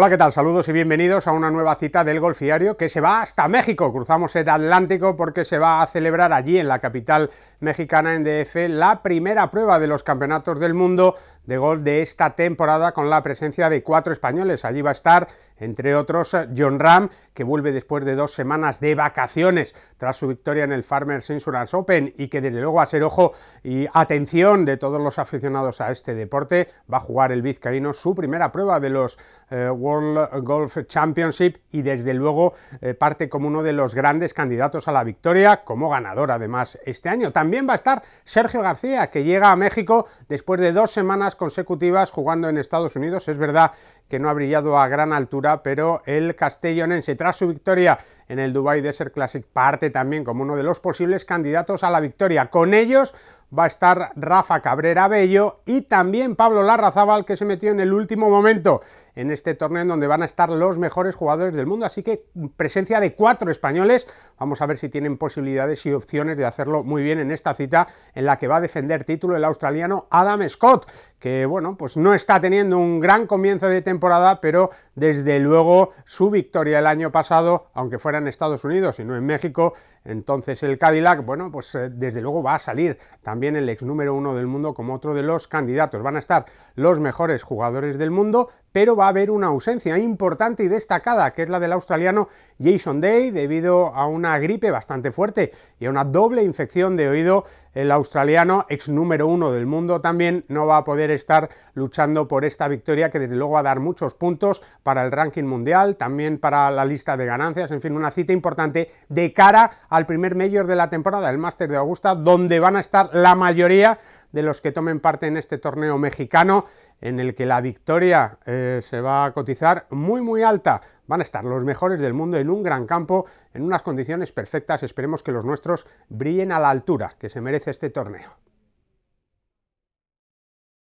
Hola, ¿qué tal? Saludos y bienvenidos a una nueva cita del Golfiario que se va hasta México. Cruzamos el Atlántico porque se va a celebrar allí en la capital mexicana en DF la primera prueba de los campeonatos del mundo de golf de esta temporada con la presencia de cuatro españoles. Allí va a estar, entre otros, John Ram, que vuelve después de dos semanas de vacaciones tras su victoria en el Farmers Insurance Open y que desde luego va a ser ojo y atención de todos los aficionados a este deporte. Va a jugar el vizcaíno su primera prueba de los eh, Golf Championship y desde luego eh, parte como uno de los grandes candidatos a la victoria, como ganador además este año. También va a estar Sergio García, que llega a México después de dos semanas consecutivas jugando en Estados Unidos. Es verdad que no ha brillado a gran altura, pero el castellonense tras su victoria en el Dubai Desert Classic, parte también como uno de los posibles candidatos a la victoria. Con ellos va a estar Rafa Cabrera Bello y también Pablo Larrazábal que se metió en el último momento en este torneo en donde van a estar los mejores jugadores del mundo, así que presencia de cuatro españoles, vamos a ver si tienen posibilidades y opciones de hacerlo muy bien en esta cita en la que va a defender título el australiano Adam Scott, que bueno, pues no está teniendo un gran comienzo de temporada, pero desde luego su victoria el año pasado, aunque fuera en Estados Unidos y no en México, entonces el Cadillac, bueno, pues eh, desde luego va a salir también el ex número uno del mundo como otro de los candidatos. Van a estar los mejores jugadores del mundo, pero va a haber una ausencia importante y destacada, que es la del australiano Jason Day, debido a una gripe bastante fuerte y a una doble infección de oído. El australiano, ex número uno del mundo, también no va a poder estar luchando por esta victoria, que desde luego va a dar muchos puntos para el ranking mundial, también para la lista de ganancias, en fin, una cita importante de cara al primer mayor de la temporada, el Master de Augusta, donde van a estar la mayoría de los que tomen parte en este torneo mexicano, en el que la victoria eh, se va a cotizar muy muy alta. Van a estar los mejores del mundo en un gran campo, en unas condiciones perfectas. Esperemos que los nuestros brillen a la altura que se merece este torneo.